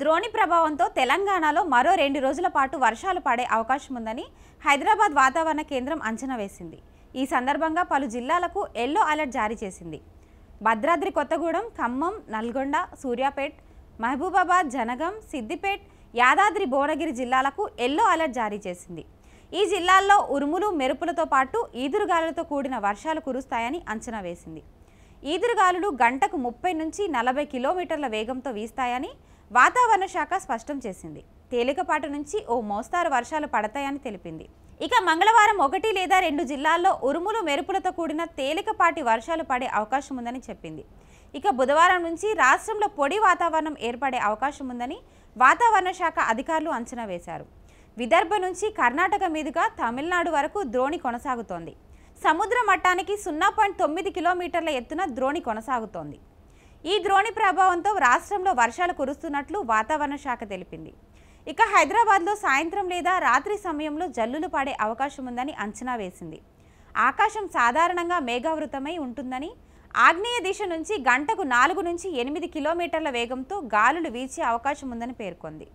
ద్రోణి ప్రభావంతో తెలంగాణలో మరో రెండు రోజుల పాటు వర్షాలు పడే అవకాశం ఉందని హైదరాబాద్ వాతావరణ కేంద్రం అంచనా వేసింది ఈ సందర్భంగా పలు జిల్లాలకు ఎల్లో అలర్ట్ జారీ చేసింది భద్రాద్రి కొత్తగూడెం ఖమ్మం నల్గొండ సూర్యాపేట్ మహబూబాబాద్ జనగం సిద్దిపేట్ యాదాద్రి భువనగిరి జిల్లాలకు ఎల్లో అలర్ట్ జారీ చేసింది ఈ జిల్లాల్లో ఉరుములు మెరుపులతో పాటు ఈదురుగాలులతో కూడిన వర్షాలు కురుస్తాయని అంచనా వేసింది ఈదురుగాలులు గంటకు ముప్పై నుంచి నలభై కిలోమీటర్ల వేగంతో వీస్తాయని వాతావరణ శాఖ స్పష్టం చేసింది తేలికపాటి నుంచి ఓ మోస్తారు వర్షాలు పడతాయని తెలిపింది ఇక మంగళవారం ఒకటి లేదా రెండు జిల్లాల్లో ఉరుములు మెరుపులతో కూడిన తేలికపాటి వర్షాలు పడే అవకాశం ఉందని చెప్పింది ఇక బుధవారం నుంచి రాష్ట్రంలో పొడి వాతావరణం ఏర్పడే అవకాశం ఉందని వాతావరణ శాఖ అధికారులు అంచనా వేశారు విదర్భ నుంచి కర్ణాటక మీదుగా తమిళనాడు వరకు ద్రోణి కొనసాగుతోంది సముద్ర మట్టానికి సున్నా పాయింట్ తొమ్మిది కిలోమీటర్ల ఎత్తున ద్రోణి కొనసాగుతోంది ఈ ద్రోణి ప్రభావంతో రాష్ట్రంలో వర్షాలు కురుస్తున్నట్లు వాతావరణ శాఖ తెలిపింది ఇక హైదరాబాద్లో సాయంత్రం లేదా రాత్రి సమయంలో జల్లులు పడే అవకాశం ఉందని అంచనా వేసింది ఆకాశం సాధారణంగా మేఘావృతమై ఉంటుందని ఆగ్నేయ దిశ నుంచి గంటకు నాలుగు నుంచి ఎనిమిది కిలోమీటర్ల వేగంతో గాలులు వీచే అవకాశం ఉందని పేర్కొంది